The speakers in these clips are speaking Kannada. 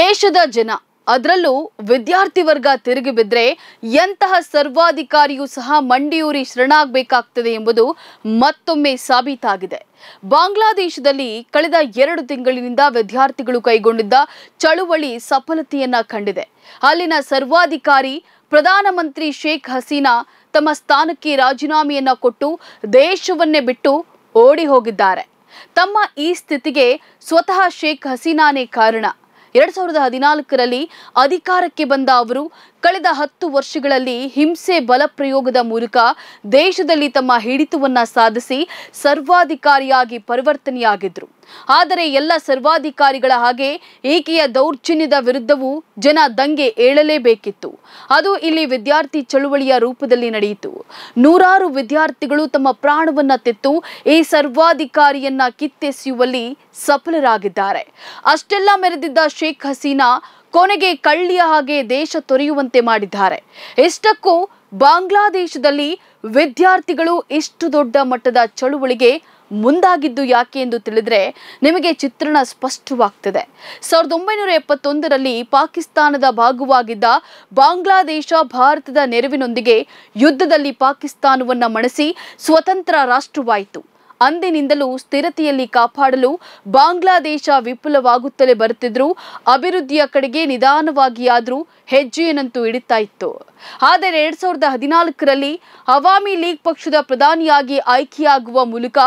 ದೇಶದ ಜನ ಅದರಲ್ಲೂ ವಿದ್ಯಾರ್ಥಿ ವರ್ಗ ತಿರುಗಿ ಬಿದ್ದರೆ ಎಂತಹ ಸರ್ವಾಧಿಕಾರಿಯೂ ಸಹ ಮಂಡಿಯೂರಿ ಶರಣಾಗಬೇಕಾಗ್ತದೆ ಎಂಬುದು ಮತ್ತೊಮ್ಮೆ ಸಾಬೀತಾಗಿದೆ ಬಾಂಗ್ಲಾದೇಶದಲ್ಲಿ ಕಳೆದ ಎರಡು ತಿಂಗಳಿನಿಂದ ವಿದ್ಯಾರ್ಥಿಗಳು ಕೈಗೊಂಡಿದ್ದ ಚಳುವಳಿ ಸಫಲತೆಯನ್ನ ಕಂಡಿದೆ ಅಲ್ಲಿನ ಸರ್ವಾಧಿಕಾರಿ ಪ್ರಧಾನಮಂತ್ರಿ ಶೇಖ್ ಹಸೀನಾ ತಮ್ಮ ಸ್ಥಾನಕ್ಕೆ ರಾಜೀನಾಮೆಯನ್ನ ಕೊಟ್ಟು ದೇಶವನ್ನೇ ಬಿಟ್ಟು ಓಡಿ ಹೋಗಿದ್ದಾರೆ ತಮ್ಮ ಈ ಸ್ಥಿತಿಗೆ ಸ್ವತಃ ಶೇಖ್ ಹಸೀನಾನೇ ಕಾರಣ ಎರಡ್ ಸಾವಿರದ ಹದಿನಾಲ್ಕರಲ್ಲಿ ಅಧಿಕಾರಕ್ಕೆ ಬಂದ ಅವರು ಕಳೆದ ಹತ್ತು ವರ್ಷಗಳಲ್ಲಿ ಹಿಂಸೆ ಬಲಪ್ರಯೋಗದ ಮೂಲಕ ದೇಶದಲ್ಲಿ ತಮ್ಮ ಹಿಡಿತವನ್ನ ಸಾಧಿಸಿ ಸರ್ವಾಧಿಕಾರಿಯಾಗಿ ಪರಿವರ್ತನೆಯಾಗಿದ್ರು ಆದರೆ ಎಲ್ಲ ಸರ್ವಾಧಿಕಾರಿಗಳ ಹಾಗೆ ಈಕೆಯ ದೌರ್ಜನ್ಯದ ವಿರುದ್ಧವೂ ಜನ ದಂಗೆ ಏಳಲೇಬೇಕಿತ್ತು ಅದು ಇಲ್ಲಿ ವಿದ್ಯಾರ್ಥಿ ಚಳುವಳಿಯ ರೂಪದಲ್ಲಿ ನಡೆಯಿತು ನೂರಾರು ವಿದ್ಯಾರ್ಥಿಗಳು ತಮ್ಮ ಪ್ರಾಣವನ್ನ ತೆತ್ತು ಈ ಸರ್ವಾಧಿಕಾರಿಯನ್ನ ಕಿತ್ತೆಸೆಯುವಲ್ಲಿ ಸಫಲರಾಗಿದ್ದಾರೆ ಅಷ್ಟೆಲ್ಲ ಮೆರೆದಿದ್ದ ಶೇಖ್ ಹಸೀನಾ ಕೊನೆಗೆ ಕಳ್ಳಿಯ ಹಾಗೆ ದೇಶ ತೊರೆಯುವಂತೆ ಮಾಡಿದ್ದಾರೆ ಇಷ್ಟಕ್ಕೂ ಬಾಂಗ್ಲಾದೇಶದಲ್ಲಿ ವಿದ್ಯಾರ್ಥಿಗಳು ಇಷ್ಟು ದೊಡ್ಡ ಮಟ್ಟದ ಚಳುವಳಿಗೆ ಮುಂದಾಗಿದ್ದು ಯಾಕೆ ಎಂದು ತಿಳಿದರೆ ನಿಮಗೆ ಚಿತ್ರಣ ಸ್ಪಷ್ಟವಾಗ್ತದೆ ಸಾವಿರದ ಒಂಬೈನೂರ ಎಪ್ಪತ್ತೊಂದರಲ್ಲಿ ಪಾಕಿಸ್ತಾನದ ಭಾಗವಾಗಿದ್ದ ಬಾಂಗ್ಲಾದೇಶ ಭಾರತದ ನೆರವಿನೊಂದಿಗೆ ಯುದ್ಧದಲ್ಲಿ ಪಾಕಿಸ್ತಾನವನ್ನು ಮಣಿಸಿ ಸ್ವತಂತ್ರ ರಾಷ್ಟ್ರವಾಯಿತು ಅಂದಿನಿಂದಲೂ ಸ್ಥಿರತೆಯಲ್ಲಿ ಕಾಪಾಡಲು ಬಾಂಗ್ಲಾದೇಶ ವಿಪುಲವಾಗುತ್ತಲೇ ಬರುತ್ತಿದ್ರು ಅಭಿವೃದ್ಧಿಯ ಕಡೆಗೆ ನಿಧಾನವಾಗಿಯಾದರೂ ಹೆಜ್ಜೆಯನ್ನಂತೂ ಇಡುತ್ತಾ ಇತ್ತು ಆದರೆ ಎರಡ್ ಸಾವಿರದ ಹದಿನಾಲ್ಕರಲ್ಲಿ ಅವಾಮಿ ಲೀಗ್ ಪಕ್ಷದ ಪ್ರಧಾನಿಯಾಗಿ ಆಯ್ಕೆಯಾಗುವ ಮೂಲಕ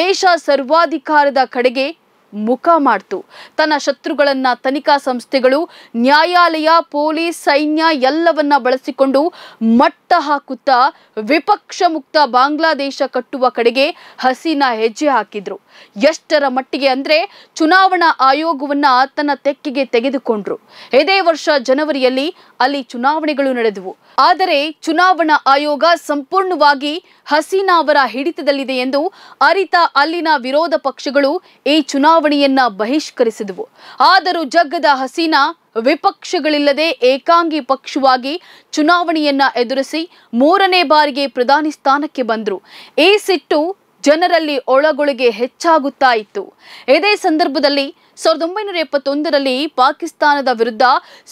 ದೇಶ ಸರ್ವಾಧಿಕಾರದ ಕಡೆಗೆ ಮುಖ ಮಾಡ್ತು ತನ್ನ ಶತ್ರುಗಳನ್ನ ತನಿಖಾ ಸಂಸ್ಥೆಗಳು ನ್ಯಾಯಾಲಯ ಪೊಲೀಸ್ ಸೈನ್ಯ ಎಲ್ಲವನ್ನ ಬಳಸಿಕೊಂಡು ಮಟ್ಟ ಹಾಕುತ್ತಾ ವಿಪಕ್ಷ ಮುಕ್ತ ಬಾಂಗ್ಲಾದೇಶ ಕಟ್ಟುವ ಕಡೆಗೆ ಹಸೀನಾ ಹೆಜ್ಜೆ ಹಾಕಿದ್ರು ಎಷ್ಟರ ಮಟ್ಟಿಗೆ ಅಂದ್ರೆ ಚುನಾವಣಾ ಆಯೋಗವನ್ನ ತನ್ನ ತೆಕ್ಕೆಗೆ ತೆಗೆದುಕೊಂಡ್ರು ಇದೇ ವರ್ಷ ಜನವರಿಯಲ್ಲಿ ಅಲ್ಲಿ ಚುನಾವಣೆಗಳು ನಡೆದವು ಆದರೆ ಚುನಾವಣಾ ಆಯೋಗ ಸಂಪೂರ್ಣವಾಗಿ ಹಸೀನಾ ಅವರ ಹಿಡಿತದಲ್ಲಿದೆ ಎಂದು ಅರಿತ ಅಲ್ಲಿನ ವಿರೋಧ ಪಕ್ಷಗಳು ಈ ಚುನಾವಣೆಯನ್ನ ಬಹಿಷ್ಕರಿಸಿದವು ಆದರೂ ಜಗ್ಗದ ಹಸೀನಾ ವಿಪಕ್ಷಗಳಿಲ್ಲದೆ ಏಕಾಂಗಿ ಪಕ್ಷವಾಗಿ ಚುನಾವಣೆಯನ್ನ ಎದುರಿಸಿ ಮೂರನೇ ಬಾರಿಗೆ ಪ್ರಧಾನಿ ಸ್ಥಾನಕ್ಕೆ ಬಂದರು ಈ ಸಿಟ್ಟು ಜನರಲ್ಲಿ ಒಳಗೊಳಗೆ ಹೆಚ್ಚಾಗುತ್ತಾ ಇತ್ತು ಇದೇ ಸಂದರ್ಭದಲ್ಲಿ ಸಾವಿರದ ಒಂಬೈನೂರ ಎಪ್ಪತ್ತೊಂದರಲ್ಲಿ ಪಾಕಿಸ್ತಾನದ ವಿರುದ್ಧ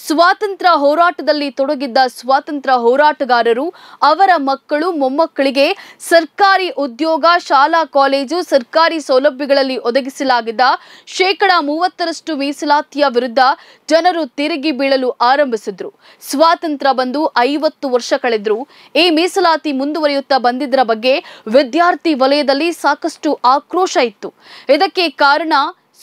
ಸ್ವಾತಂತ್ರ್ಯ ಹೋರಾಟದಲ್ಲಿ ತೊಡಗಿದ್ದ ಸ್ವಾತಂತ್ರ್ಯ ಹೋರಾಟಗಾರರು ಅವರ ಮಕ್ಕಳು ಮೊಮ್ಮಕ್ಕಳಿಗೆ ಸರ್ಕಾರಿ ಉದ್ಯೋಗ ಶಾಲಾ ಕಾಲೇಜು ಸರ್ಕಾರಿ ಸೌಲಭ್ಯಗಳಲ್ಲಿ ಒದಗಿಸಲಾಗಿದ್ದ ಶೇಕಡಾ ಮೂವತ್ತರಷ್ಟು ಮೀಸಲಾತಿಯ ವಿರುದ್ಧ ಜನರು ತಿರುಗಿ ಬೀಳಲು ಆರಂಭಿಸಿದ್ರು ಸ್ವಾತಂತ್ರ್ಯ ಬಂದು ಐವತ್ತು ವರ್ಷ ಕಳೆದ್ರು ಈ ಮೀಸಲಾತಿ ಮುಂದುವರಿಯುತ್ತಾ ಬಂದಿದ್ದರ ಬಗ್ಗೆ ವಿದ್ಯಾರ್ಥಿ ವಲಯದಲ್ಲಿ ಸಾಕಷ್ಟು ಆಕ್ರೋಶ ಇತ್ತು ಇದಕ್ಕೆ ಕಾರಣ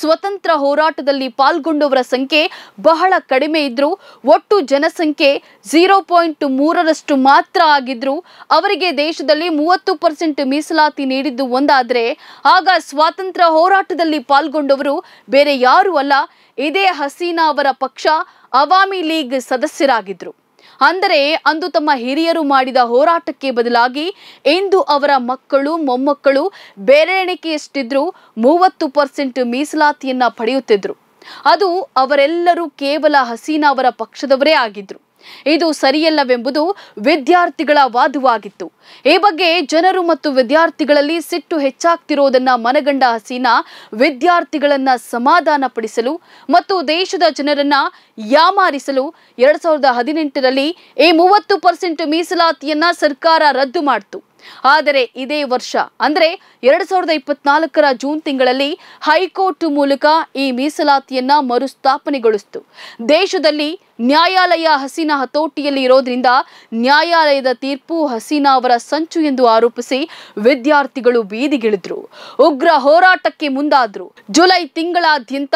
ಸ್ವತಂತ್ರ ಹೋರಾಟದಲ್ಲಿ ಪಾಲ್ಗೊಂಡವರ ಸಂಖ್ಯೆ ಬಹಳ ಕಡಿಮೆ ಇದ್ರು ಒಟ್ಟು ಜನಸಂಖ್ಯೆ ಝೀರೋ ಪಾಯಿಂಟ್ ಮೂರರಷ್ಟು ಮಾತ್ರ ಆಗಿದ್ರು ಅವರಿಗೆ ದೇಶದಲ್ಲಿ ಮೂವತ್ತು ಪರ್ಸೆಂಟ್ ಮೀಸಲಾತಿ ನೀಡಿದ್ದು ಒಂದಾದರೆ ಆಗ ಸ್ವಾತಂತ್ರ್ಯ ಹೋರಾಟದಲ್ಲಿ ಪಾಲ್ಗೊಂಡವರು ಬೇರೆ ಯಾರೂ ಅಲ್ಲ ಇದೇ ಹಸೀನಾ ಅವರ ಪಕ್ಷ ಅವಾಮಿ ಲೀಗ್ ಸದಸ್ಯರಾಗಿದ್ದರು ಅಂದರೆ ಅಂದು ತಮ್ಮ ಹಿರಿಯರು ಮಾಡಿದ ಹೋರಾಟಕ್ಕೆ ಬದಲಾಗಿ ಇಂದು ಅವರ ಮಕ್ಕಳು ಮೊಮ್ಮಕ್ಕಳು ಬೇರೆ ಎಣಿಕೆಯಷ್ಟಿದ್ರು ಮೂವತ್ತು ಪರ್ಸೆಂಟ್ ಮೀಸಲಾತಿಯನ್ನ ಪಡೆಯುತ್ತಿದ್ರು ಅದು ಅವರೆಲ್ಲರೂ ಕೇವಲ ಹಸೀನಾ ಅವರ ಪಕ್ಷದವರೇ ಆಗಿದ್ರು ಇದು ಸರಿಯಲ್ಲವೆಂಬುದು ವಿದ್ಯಾರ್ಥಿಗಳ ವಾದವಾಗಿತ್ತು ಈ ಬಗ್ಗೆ ಜನರು ಮತ್ತು ವಿದ್ಯಾರ್ಥಿಗಳಲ್ಲಿ ಸಿಟ್ಟು ಹೆಚ್ಚಾಗ್ತಿರೋದನ್ನ ಮನಗಂಡ ಹಸೀನಾ ವಿದ್ಯಾರ್ಥಿಗಳನ್ನ ಸಮಾಧಾನಪಡಿಸಲು ಮತ್ತು ದೇಶದ ಜನರನ್ನ ಯಾಮಾರಿಸಲು ಎರಡ್ ಸಾವಿರದ ಹದಿನೆಂಟರಲ್ಲಿ ಈ ಮೂವತ್ತು ಪರ್ಸೆಂಟ್ ಮೀಸಲಾತಿಯನ್ನ ಸರ್ಕಾರ ರದ್ದು ಮಾಡಿತು ಆದರೆ ಇದೇ ವರ್ಷ ಅಂದರೆ ಎರಡು ಸಾವಿರದ ಇಪ್ಪತ್ನಾಲ್ಕರ ಜೂನ್ ತಿಂಗಳಲ್ಲಿ ಹೈಕೋರ್ಟ್ ಮೂಲಕ ಈ ಮೀಸಲಾತಿಯನ್ನ ಮರುಸ್ಥಾಪನೆಗೊಳಿಸಿತು ದೇಶದಲ್ಲಿ ನ್ಯಾಯಾಲಯ ಹಸೀನಾ ಹತೋಟಿಯಲ್ಲಿ ಇರೋದ್ರಿಂದ ನ್ಯಾಯಾಲಯದ ತೀರ್ಪು ಹಸೀನಾ ಅವರ ಸಂಚು ಎಂದು ಆರೋಪಿಸಿ ವಿದ್ಯಾರ್ಥಿಗಳು ಬೀದಿಗಿಳಿದ್ರು ಉಗ್ರ ಹೋರಾಟಕ್ಕೆ ಮುಂದಾದ್ರು ಜುಲೈ ತಿಂಗಳಾದ್ಯಂತ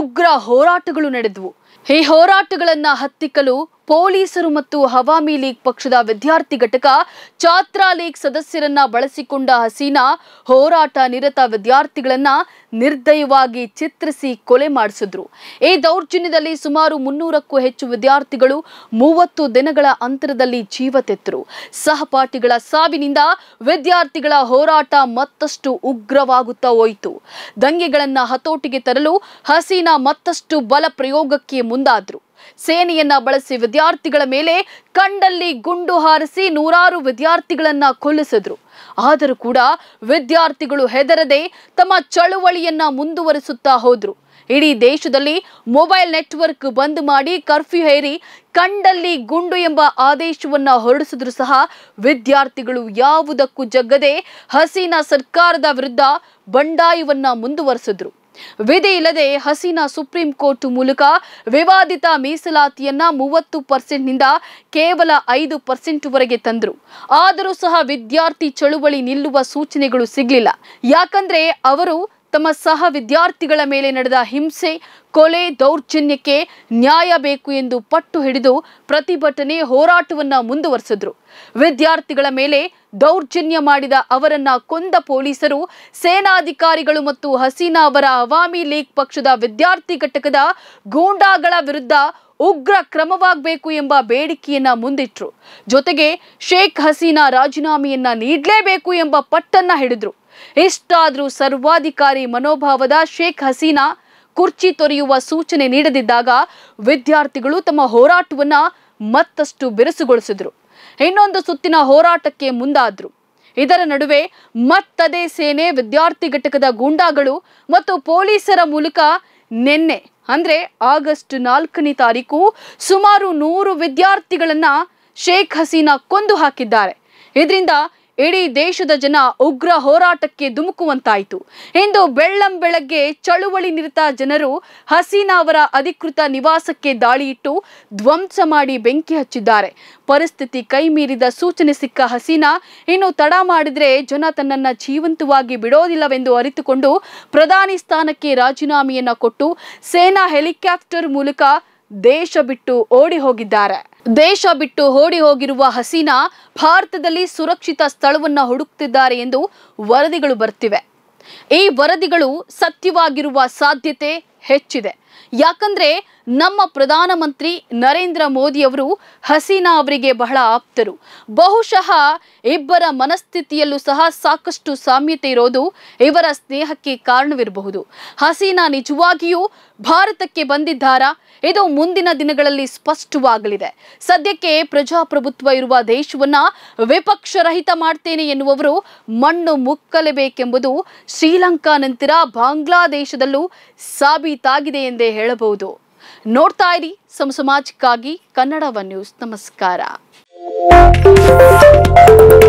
ಉಗ್ರ ಹೋರಾಟಗಳು ನಡೆದವು ಈ ಹೋರಾಟಗಳನ್ನು ಹತ್ತಿಕ್ಕಲು ಪೊಲೀಸರು ಮತ್ತು ಹವಾಮಿ ಲೀಗ್ ಪಕ್ಷದ ವಿದ್ಯಾರ್ಥಿ ಘಟಕ ಚಾತ್ರಾ ಲೀಗ್ ಸದಸ್ಯರನ್ನ ಬಳಸಿಕೊಂಡ ಹಸೀನಾ ಹೋರಾಟ ನಿರತ ವಿದ್ಯಾರ್ಥಿಗಳನ್ನ ನಿರ್ದಯವಾಗಿ ಚಿತ್ರಿಸಿ ಕೊಲೆ ಮಾಡಿಸಿದ್ರು ಈ ದೌರ್ಜನ್ಯದಲ್ಲಿ ಸುಮಾರು ಮುನ್ನೂರಕ್ಕೂ ಹೆಚ್ಚು ವಿದ್ಯಾರ್ಥಿಗಳು ಮೂವತ್ತು ದಿನಗಳ ಅಂತರದಲ್ಲಿ ಜೀವ ತೆತ್ತರು ಸಹಪಾಠಿಗಳ ಸಾವಿನಿಂದ ವಿದ್ಯಾರ್ಥಿಗಳ ಹೋರಾಟ ಮತ್ತಷ್ಟು ಉಗ್ರವಾಗುತ್ತಾ ಹೋಯಿತು ದಂಗೆಗಳನ್ನ ಹತೋಟಿಗೆ ತರಲು ಹಸೀನಾ ಮತ್ತಷ್ಟು ಬಲ ಪ್ರಯೋಗಕ್ಕೆ ಮುಂದಾದ್ರು ಸೇನೆಯನ್ನ ಬಳಸಿ ವಿದ್ಯಾರ್ಥಿಗಳ ಮೇಲೆ ಕಂಡಲ್ಲಿ ಗುಂಡು ಹಾರಿಸಿ ನೂರಾರು ವಿದ್ಯಾರ್ಥಿಗಳನ್ನ ಕೊಲ್ಲಿಸಿದ್ರು ಆದರೂ ಕೂಡ ವಿದ್ಯಾರ್ಥಿಗಳು ಹೆದರದೆ ತಮ್ಮ ಚಳುವಳಿಯನ್ನ ಮುಂದುವರಿಸುತ್ತಾ ಹೋದ್ರು ಇಡೀ ದೇಶದಲ್ಲಿ ಮೊಬೈಲ್ ನೆಟ್ವರ್ಕ್ ಬಂದ್ ಮಾಡಿ ಕರ್ಫ್ಯೂ ಹೇರಿ ಕಂಡಲ್ಲಿ ಗುಂಡು ಎಂಬ ಆದೇಶವನ್ನ ಹೊರಡಿಸಿದ್ರು ಸಹ ವಿದ್ಯಾರ್ಥಿಗಳು ಯಾವುದಕ್ಕೂ ಜಗ್ಗದೆ ಹಸೀನಾ ಸರ್ಕಾರದ ವಿರುದ್ಧ ಬಂಡಾಯವನ್ನ ಮುಂದುವರೆಸಿದ್ರು ವಿಧಿ ಇಲ್ಲದೆ ಹಸೀನಾ ಸುಪ್ರೀಂ ಕೋರ್ಟ್ ಮೂಲಕ ವಿವಾದಿತ ಮೀಸಲಾತಿಯನ್ನ ಮೂವತ್ತು ನಿಂದ ಕೇವಲ ಐದು ವರೆಗೆ ತಂದರು ಆದರೂ ಸಹ ವಿದ್ಯಾರ್ಥಿ ಚಳುವಳಿ ನಿಲ್ಲುವ ಸೂಚನೆಗಳು ಸಿಗಲಿಲ್ಲ ಯಾಕಂದ್ರೆ ಅವರು ತಮ್ಮ ಸಹ ವಿದ್ಯಾರ್ಥಿಗಳ ಮೇಲೆ ನಡೆದ ಹಿಂಸೆ ಕೊಲೆ ದೌರ್ಜನ್ಯಕ್ಕೆ ನ್ಯಾಯ ಬೇಕು ಎಂದು ಪಟ್ಟು ಹಿಡಿದು ಪ್ರತಿಭಟನೆ ಹೋರಾಟವನ್ನ ಮುಂದುವರೆಸಿದ್ರು ವಿದ್ಯಾರ್ಥಿಗಳ ಮೇಲೆ ದೌರ್ಜನ್ಯ ಮಾಡಿದ ಅವರನ್ನ ಕೊಂದ ಪೊಲೀಸರು ಸೇನಾಧಿಕಾರಿಗಳು ಮತ್ತು ಹಸೀನಾ ಅವರ ಅವಾಮಿ ಲೀಗ್ ಪಕ್ಷದ ವಿದ್ಯಾರ್ಥಿ ಘಟಕದ ಗೂಂಡಾಗಳ ವಿರುದ್ಧ ಉಗ್ರ ಕ್ರಮವಾಗಬೇಕು ಎಂಬ ಬೇಡಿಕೆಯನ್ನ ಮುಂದಿಟ್ರು ಜೊತೆಗೆ ಶೇಖ್ ಹಸೀನಾ ರಾಜೀನಾಮೆಯನ್ನ ನೀಡಲೇಬೇಕು ಎಂಬ ಪಟ್ಟನ್ನ ಹಿಡಿದ್ರು ಇಷ್ಟಾದರೂ ಸರ್ವಾಧಿಕಾರಿ ಮನೋಭಾವದ ಶೇಖ್ ಹಸೀನಾ ಕುರ್ಚಿ ತೊರೆಯುವ ಸೂಚನೆ ನೀಡದಿದ್ದಾಗ ವಿದ್ಯಾರ್ಥಿಗಳು ತಮ್ಮ ಹೋರಾಟವನ್ನ ಮತ್ತಷ್ಟು ಬಿರುಸುಗೊಳಿಸಿದ್ರು ಇನ್ನೊಂದು ಸುತ್ತಿನ ಹೋರಾಟಕ್ಕೆ ಮುಂದಾದ್ರು ಇದರ ನಡುವೆ ಮತ್ತದೇ ಸೇನೆ ವಿದ್ಯಾರ್ಥಿ ಘಟಕದ ಗೂಂಡಾಗಳು ಮತ್ತು ಪೊಲೀಸರ ಮೂಲಕ ನಿನ್ನೆ ಅಂದ್ರೆ ಆಗಸ್ಟ್ ನಾಲ್ಕನೇ ತಾರೀಕು ಸುಮಾರು ನೂರು ವಿದ್ಯಾರ್ಥಿಗಳನ್ನ ಶೇಖ್ ಹಸೀನಾ ಕೊಂದು ಹಾಕಿದ್ದಾರೆ ಇದರಿಂದ ಇಡೀ ದೇಶದ ಜನ ಉಗ್ರ ಹೋರಾಟಕ್ಕೆ ಧುಮುಕುವಂತಾಯಿತು ಇಂದು ಬೆಳ್ಳಂ ಬೆಳಗ್ಗೆ ಚಳುವಳಿ ನಿರತ ಜನರು ಹಸೀನಾ ಅವರ ಅಧಿಕೃತ ನಿವಾಸಕ್ಕೆ ದಾಳಿಯಿಟ್ಟು ಧ್ವಂಸ ಮಾಡಿ ಬೆಂಕಿ ಹಚ್ಚಿದ್ದಾರೆ ಪರಿಸ್ಥಿತಿ ಕೈಮೀರಿದ ಸೂಚನೆ ಸಿಕ್ಕ ಹಸೀನಾ ಇನ್ನು ತಡ ಮಾಡಿದರೆ ಜನ ತನ್ನನ್ನು ಜೀವಂತವಾಗಿ ಬಿಡೋದಿಲ್ಲವೆಂದು ಅರಿತುಕೊಂಡು ಪ್ರಧಾನಿ ಸ್ಥಾನಕ್ಕೆ ರಾಜೀನಾಮೆಯನ್ನು ಕೊಟ್ಟು ಸೇನಾ ಹೆಲಿಕಾಪ್ಟರ್ ಮೂಲಕ ದೇಶ ಬಿಟ್ಟು ಓಡಿ ಹೋಗಿದ್ದಾರೆ ದೇಶ ಬಿಟ್ಟು ಓಡಿ ಹೋಗಿರುವ ಹಸೀನಾ ಭಾರತದಲ್ಲಿ ಸುರಕ್ಷಿತ ಸ್ಥಳವನ್ನ ಹುಡುಕ್ತಿದ್ದಾರೆ ಎಂದು ವರದಿಗಳು ಬರ್ತಿವೆ ಈ ವರದಿಗಳು ಸತ್ಯವಾಗಿರುವ ಸಾಧ್ಯತೆ ಹೆಚ್ಚಿದೆ ಯಾಕಂದ್ರೆ ನಮ್ಮ ಪ್ರಧಾನಮಂತ್ರಿ ನರೇಂದ್ರ ಮೋದಿಯವರು ಹಸೀನಾ ಅವರಿಗೆ ಬಹಳ ಆಪ್ತರು ಬಹುಶಃ ಇಬ್ಬರ ಮನಸ್ಥಿತಿಯಲ್ಲೂ ಸಹ ಸಾಕಷ್ಟು ಸಾಮ್ಯತೆ ಇರೋದು ಇವರ ಸ್ನೇಹಕ್ಕೆ ಕಾರಣವಿರಬಹುದು ಹಸೀನಾ ನಿಜವಾಗಿಯೂ ಭಾರತಕ್ಕೆ ಬಂದಿದ್ದಾರಾ ಇದು ಮುಂದಿನ ದಿನಗಳಲ್ಲಿ ಸ್ಪಷ್ಟವಾಗಲಿದೆ ಸದ್ಯಕ್ಕೆ ಪ್ರಜಾಪ್ರಭುತ್ವ ಇರುವ ದೇಶವನ್ನ ವಿಪಕ್ಷರಹಿತ ಮಾಡ್ತೇನೆ ಎನ್ನುವವರು ಮಣ್ಣು ಮುಕ್ಕಲೇಬೇಕೆಂಬುದು ಶ್ರೀಲಂಕಾ ನಂತರ ಬಾಂಗ್ಲಾದೇಶದಲ್ಲೂ ಸಾಬೀತು ಕುರಿತಾಗಿದೆ ಎಂದೇ ಹೇಳಬಹುದು ನೋಡ್ತಾ ಇರಿ ಸಮಾಜಕ್ಕಾಗಿ ಕನ್ನಡ ನ್ಯೂಸ್ ನಮಸ್ಕಾರ